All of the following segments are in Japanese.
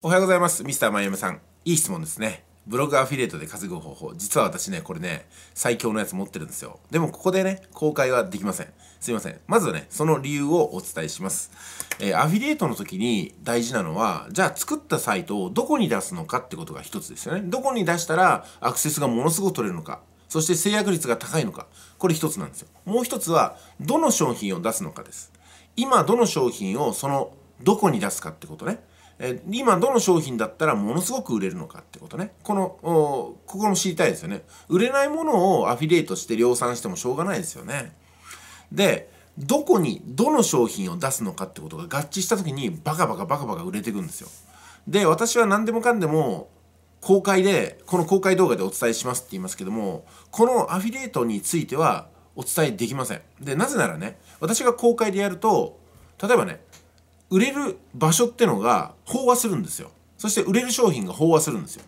おはようございます。ミスターマイアムさん。いい質問ですね。ブログアフィリエイトで稼ぐ方法。実は私ね、これね、最強のやつ持ってるんですよ。でもここでね、公開はできません。すいません。まずはね、その理由をお伝えします。えー、アフィリエイトの時に大事なのは、じゃあ作ったサイトをどこに出すのかってことが一つですよね。どこに出したらアクセスがものすごく取れるのか。そして制約率が高いのか。これ一つなんですよ。もう一つは、どの商品を出すのかです。今どの商品をそのどこに出すかってことね。え今どの商品だったらものすごく売れるのかってことね。この、ここも知りたいですよね。売れないものをアフィリエイトして量産してもしょうがないですよね。で、どこにどの商品を出すのかってことが合致した時にバカバカバカバカ売れていくんですよ。で、私は何でもかんでも公開で、この公開動画でお伝えしますって言いますけども、このアフィリエイトについてはお伝えできません。で、なぜならね、私が公開でやると、例えばね、売れる場所ってのが飽和するんですよそして売れる商品が飽和するんですよ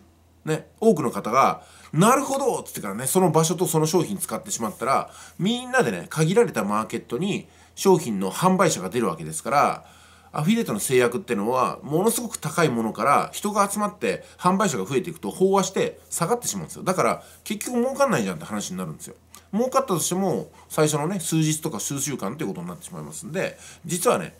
ね多くの方が「なるほど!」っつってからねその場所とその商品使ってしまったらみんなでね限られたマーケットに商品の販売者が出るわけですからアフィリエイトの制約ってのはものすごく高いものから人が集まって販売者が増えていくと飽和して下がってしまうんですよだから結局儲かんないじゃんって話になるんですよ儲かったとしても最初のね数日とか数週間っていうことになってしまいますんで実はね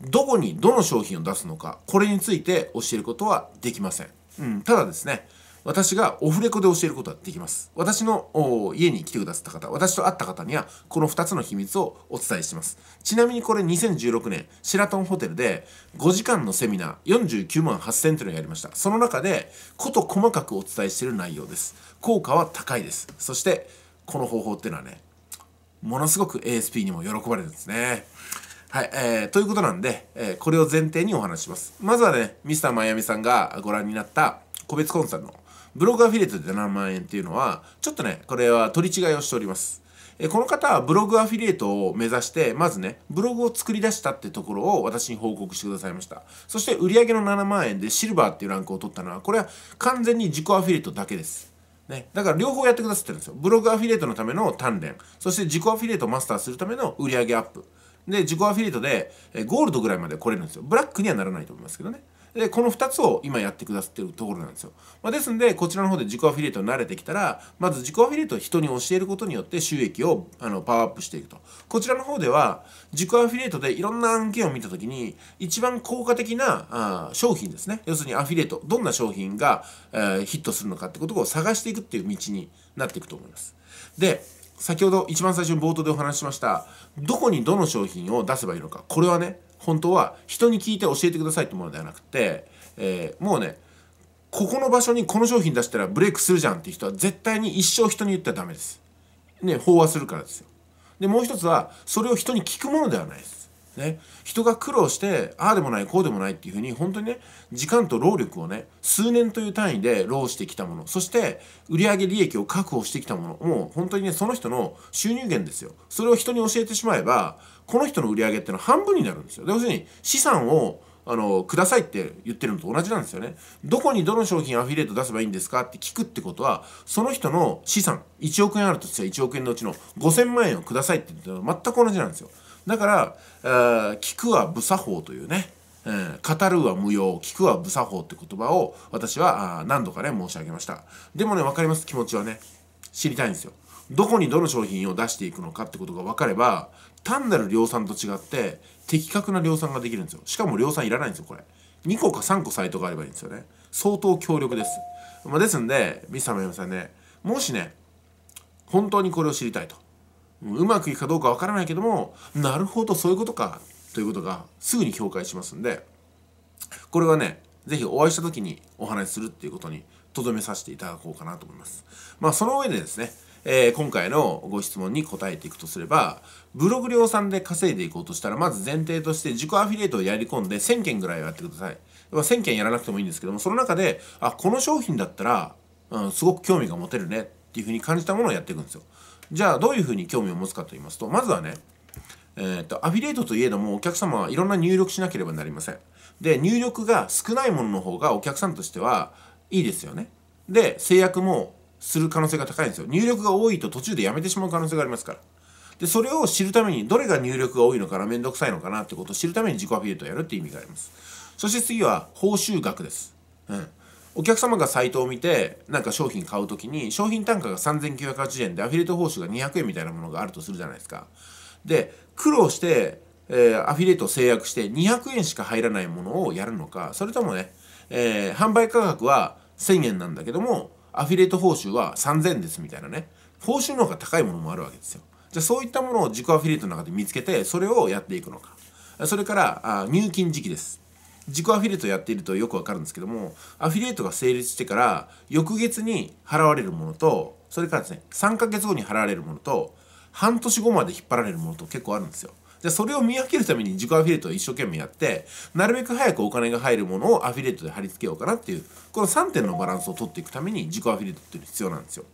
どこにどの商品を出すのかこれについて教えることはできません、うん、ただですね私がオフレコで教えることはできます私の家に来てくださった方私と会った方にはこの2つの秘密をお伝えしますちなみにこれ2016年シラトンホテルで5時間のセミナー49万8000というのをやりましたその中でこと細かくお伝えしている内容です効果は高いですそしてこの方法っていうのはねものすごく ASP にも喜ばれるんですねはい、えー、ということなんで、えー、これを前提にお話します。まずはね、ミスターマイアミさんがご覧になった個別コンサルのブログアフィリエイトで7万円っていうのは、ちょっとね、これは取り違いをしております。えこの方はブログアフィリエイトを目指して、まずね、ブログを作り出したってところを私に報告してくださいました。そして売上の7万円でシルバーっていうランクを取ったのは、これは完全に自己アフィリエイトだけです。ね、だから両方やってくださってるんですよ。ブログアフィリエイトのための鍛錬、そして自己アフィリエイトをマスターするための売上アップ。で自己アフィリエイトでゴールドぐらいまで来れるんですよブラックにはならないと思いますけどねでこの2つを今やってくださってるところなんですよ、まあ、ですんでこちらの方で自己アフィリエイトに慣れてきたらまず自己アフィリエイトを人に教えることによって収益をあのパワーアップしていくとこちらの方では自己アフィリエイトでいろんな案件を見た時に一番効果的なあ商品ですね要するにアフィリエイトどんな商品が、えー、ヒットするのかってことを探していくっていう道になっていくと思いますで先ほど一番最初に冒頭でお話ししましたどこにどの商品を出せばいいのかこれはね本当は人に聞いて教えてくださいってものではなくて、えー、もうねここの場所にこの商品出したらブレイクするじゃんっていう人は絶対に一生人に言ったらダメです。ね飽和するからですよ。でもう一つはそれを人に聞くものではないです。ね、人が苦労してああでもないこうでもないっていうふうに本当にね時間と労力をね数年という単位で労してきたものそして売上利益を確保してきたものもう本当にねその人の収入源ですよそれを人に教えてしまえばこの人の売り上げってのは半分になるんですよ要するに資産をあの、くださいって言ってるのと同じなんですよね。どこにどの商品アフィリエイト出せばいいんですかって聞くってことは、その人の資産、1億円あるとしたら1億円のうちの5000万円をくださいって言ってるのと全く同じなんですよ。だから「えー、聞くは無作法」というね、えー、語るは無用聞くは無作法」って言葉を私は何度かね申し上げましたでもね分かります気持ちはね知りたいんですよどこにどの商品を出していくのかってことが分かれば単なる量産と違って的確な量産ができるんですよしかも量産いらないんですよこれ2個か3個サイトがあればいいんですよね相当強力です、まあ、ですんでミスターマヤさんねもしね本当にこれを知りたいとうまくいくかどうかわからないけどもなるほどそういうことかということがすぐに評価しますんでこれはね是非お会いした時にお話しするっていうことにとどめさせていただこうかなと思います。まあその上でですね、えー、今回のご質問に答えていくとすればブログ量産で稼いでいこうとしたらまず前提として自己アフィリエイトをやり込んで1000件ぐらいやってください。まあ、1000件やらなくてもいいんですけどもその中であこの商品だったら、うん、すごく興味が持てるねっていうふうに感じたものをやっていくんですよ。じゃあどういうふうに興味を持つかと言いますとまずはねえーと、とアフィリエイトといえどもお客様はいろんな入力しなければなりませんで入力が少ないものの方がお客さんとしてはいいですよねで制約もする可能性が高いんですよ入力が多いと途中でやめてしまう可能性がありますからでそれを知るためにどれが入力が多いのかな面倒くさいのかなってことを知るために自己アフィリエイトをやるって意味がありますそして次は報酬額ですうんお客様がサイトを見てなんか商品買う時に商品単価が3980円でアフィリエイト報酬が200円みたいなものがあるとするじゃないですか。で苦労して、えー、アフィリエイトを制約して200円しか入らないものをやるのかそれともね、えー、販売価格は1000円なんだけどもアフィリエイト報酬は3000ですみたいなね報酬の方が高いものもあるわけですよ。じゃあそういったものを自己アフィリエイトの中で見つけてそれをやっていくのかそれからあ入金時期です。自己アフィリエイトやっているとよくわかるんですけどもアフィリエイトが成立してから翌月に払われるものとそれからですね3ヶ月後に払われるものと半年後まで引っ張られるものと結構あるんですよ。でそれを見分けるために自己アフィリエイトを一生懸命やってなるべく早くお金が入るものをアフィリエイトで貼り付けようかなっていうこの3点のバランスを取っていくために自己アフィリエイトっていうの必要なんですよ。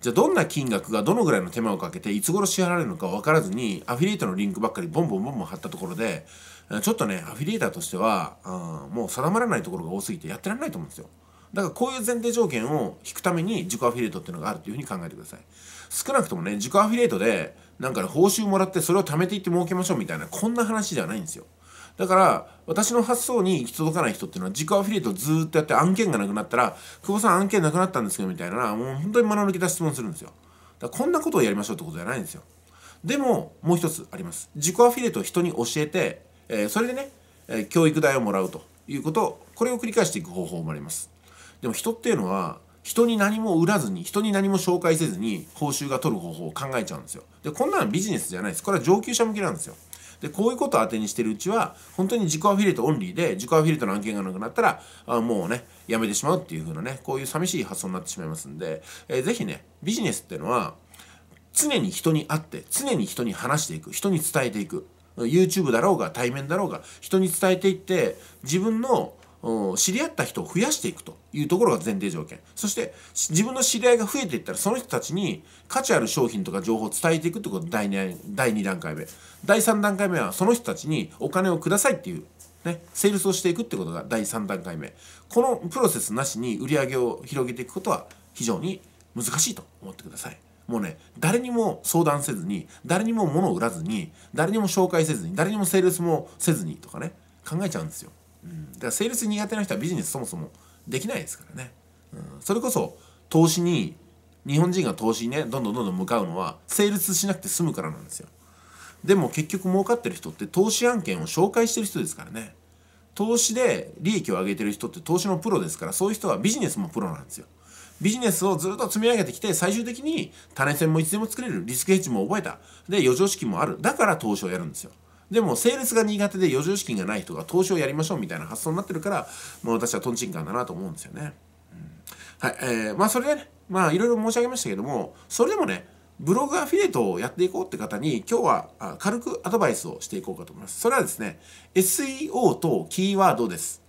じゃあどんな金額がどのぐらいの手間をかけていつ頃支払われるのか分からずにアフィリエイトのリンクばっかりボンボンボンボン貼ったところでちょっとねアフィリエイターとしては、うん、もう定まらないところが多すぎてやってられないと思うんですよだからこういう前提条件を引くために自己アフィリエイトっていうのがあるというふうに考えてください少なくともね自己アフィリエイトでなんか、ね、報酬もらってそれを貯めていって儲けましょうみたいなこんな話じゃないんですよだから私の発想に行き届かない人っていうのは自己アフィリエイトずずっとやって案件がなくなったら久保さん案件なくなったんですけどみたいなもう本当に学抜けた質問するんですよだこんなことをやりましょうってことじゃないんですよでももう一つあります自己アフィリエイトを人に教えてえそれでね、え教育代をもらうということこれを繰り返していく方法もありますでも人っていうのは人に何も売らずに人に何も紹介せずに報酬が取る方法を考えちゃうんですよでこんなのビジネスじゃないですこれは上級者向けなんですよでこういうことを当てにしてるうちは本当に自己アフィリエイトオンリーで自己アフィリエイトの案件がなくなったらあもうねやめてしまうっていう風なねこういう寂しい発想になってしまいますんで、えー、ねビジネスっていうのは常に人に会って常に人に話していく人に伝えていく YouTube だろうが対面だろうが人に伝えていって自分の知り合った人を増やしていくというところが前提条件そして自分の知り合いが増えていったらその人たちに価値ある商品とか情報を伝えていくってこと第 2, 第2段階目第3段階目はその人たちにお金をくださいっていうね、セールスをしていくってことが第3段階目このプロセスなしに売り上げを広げていくことは非常に難しいと思ってください。もうね、誰にも相談せずに、誰にも物を売らずに、誰にも紹介せずに、誰にもセールスもせずにとかね、考えちゃうんですよ。うん、だからセールス苦手な人はビジネスそもそもできないですからね。うん、それこそ、投資に、日本人が投資にね、どんどんどんどん向かうのは、セールスしなくて済むからなんですよ。でも結局儲かってる人って投資案件を紹介してる人ですからね。投資で利益を上げてる人って投資のプロですから、そういう人はビジネスもプロなんですよ。ビジネスをずっと積み上げてきて、最終的に種銭もいつでも作れる、リスクヘッジも覚えた。で、余剰資金もある。だから投資をやるんですよ。でも、ルスが苦手で余剰資金がない人が投資をやりましょうみたいな発想になってるから、もう私はトンチンカンだなと思うんですよね。うん、はい。えー、まあ、それでね、まあ、いろいろ申し上げましたけども、それでもね、ブログアフィリエイトをやっていこうって方に今日は軽くアドバイスをしていこうかと思います。それはですね、SEO とキーワードです。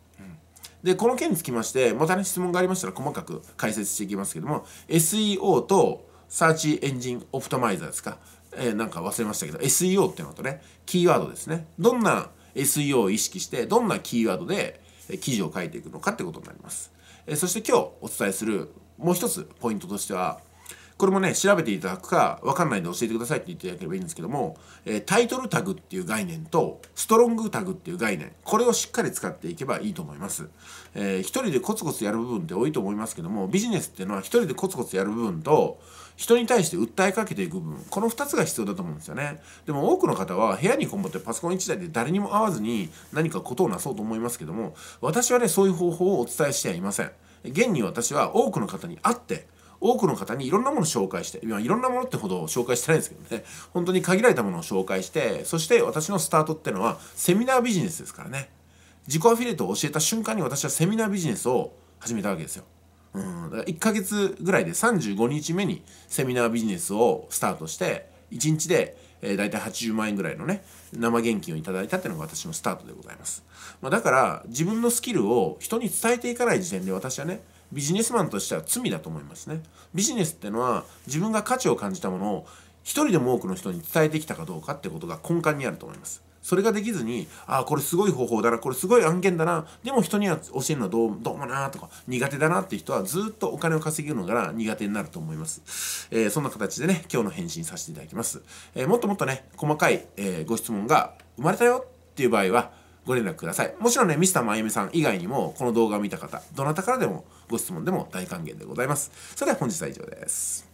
で、この件につきまして、またね、質問がありましたら細かく解説していきますけども、SEO とサーチエンジンオプトマイザーですか、えー、なんか忘れましたけど、SEO っていうのとね、キーワードですね。どんな SEO を意識して、どんなキーワードで記事を書いていくのかってことになります。えー、そして今日お伝えするもう一つポイントとしては、これもね調べていただくか分かんないんで教えてくださいって言っていただければいいんですけども、えタイトルタグっていう概念とストロングタグっていう概念これをしっかり使っていけばいいと思います、えー、一人でコツコツやる部分って多いと思いますけどもビジネスっていうのは一人でコツコツやる部分と人に対して訴えかけていく部分この2つが必要だと思うんですよねでも多くの方は部屋にこもってパソコン1台で誰にも会わずに何かことをなそうと思いますけども私はねそういう方法をお伝えしてはいません現に私は多くの方に会って多くの方にいろんなものを紹介していろんなものってほど紹介してないんですけどね 本当に限られたものを紹介してそして私のスタートってのはセミナービジネスですからね自己アフィリエイトを教えた瞬間に私はセミナービジネスを始めたわけですよ。うん、だから1ヶ月ぐらいで35日目にセミナービジネスをスタートして1日でえー、大体80万円ぐらいのね生現金をいただいたっていうのが私のスタートでございます、まあ、だから自分のスキルを人に伝えていかない時点で私はねビジネスマンとしては罪だと思いますねビジネスってのは自分が価値を感じたものを一人でも多くの人に伝えてきたかどうかってことが根幹にあると思いますそれができずにああこれすごい方法だなこれすごい案件だなでも人には教えるのどうどうもなとか苦手だなって人はずっとお金を稼ぐのが苦手になると思います、えー、そんな形でね今日の返信させていただきます、えー、もっともっとね細かい、えー、ご質問が生まれたよっていう場合はご連絡ください。もちろんね、ミスターまゆみさん以外にも、この動画を見た方、どなたからでもご質問でも大歓迎でございます。それでは本日は以上です。